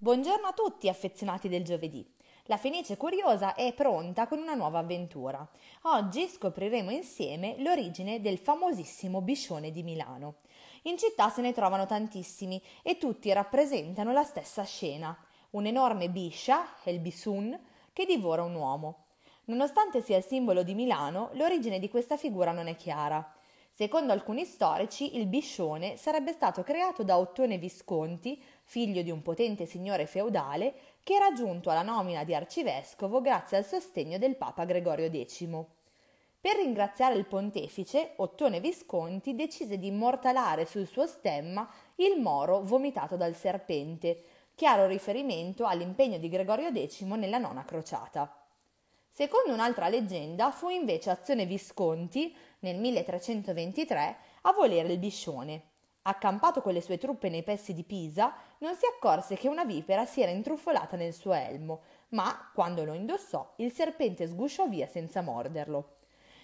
Buongiorno a tutti affezionati del giovedì. La Fenice Curiosa è pronta con una nuova avventura. Oggi scopriremo insieme l'origine del famosissimo biscione di Milano. In città se ne trovano tantissimi e tutti rappresentano la stessa scena. Un'enorme biscia, il bisun, che divora un uomo. Nonostante sia il simbolo di Milano, l'origine di questa figura non è chiara. Secondo alcuni storici, il biscione sarebbe stato creato da Ottone Visconti, figlio di un potente signore feudale, che era giunto alla nomina di arcivescovo grazie al sostegno del Papa Gregorio X. Per ringraziare il pontefice, Ottone Visconti decise di immortalare sul suo stemma il moro vomitato dal serpente, chiaro riferimento all'impegno di Gregorio X nella nona crociata. Secondo un'altra leggenda fu invece Azione Visconti, nel 1323, a volere il biscione. Accampato con le sue truppe nei pressi di Pisa, non si accorse che una vipera si era intrufolata nel suo elmo, ma, quando lo indossò, il serpente sgusciò via senza morderlo.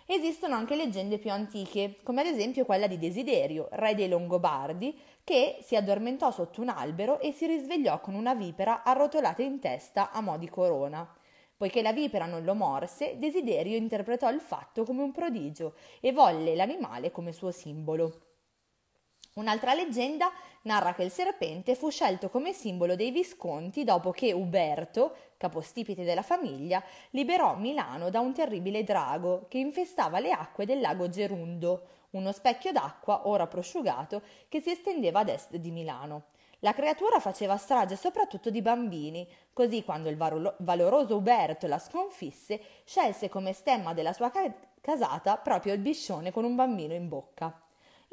Esistono anche leggende più antiche, come ad esempio quella di Desiderio, re dei Longobardi, che si addormentò sotto un albero e si risvegliò con una vipera arrotolata in testa a mo' di corona. Poiché la vipera non lo morse, Desiderio interpretò il fatto come un prodigio e volle l'animale come suo simbolo. Un'altra leggenda narra che il serpente fu scelto come simbolo dei visconti dopo che Uberto, capostipite della famiglia, liberò Milano da un terribile drago che infestava le acque del lago Gerundo, uno specchio d'acqua ora prosciugato che si estendeva ad est di Milano. La creatura faceva strage soprattutto di bambini, così quando il valo- valoroso Uberto la sconfisse, scelse come stemma della sua ca- casata proprio il biscione con un bambino in bocca.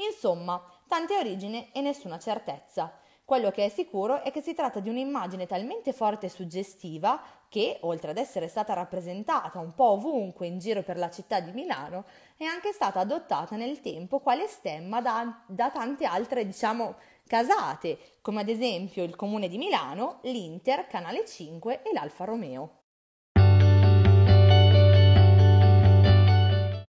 Insomma, tante origini e nessuna certezza. Quello che è sicuro è che si tratta di un'immagine talmente forte e suggestiva che, oltre ad essere stata rappresentata un po' ovunque in giro per la città di Milano, è anche stata adottata nel tempo quale stemma da, da tante altre, diciamo, casate, come ad esempio il Comune di Milano, l'Inter, Canale 5 e l'Alfa Romeo.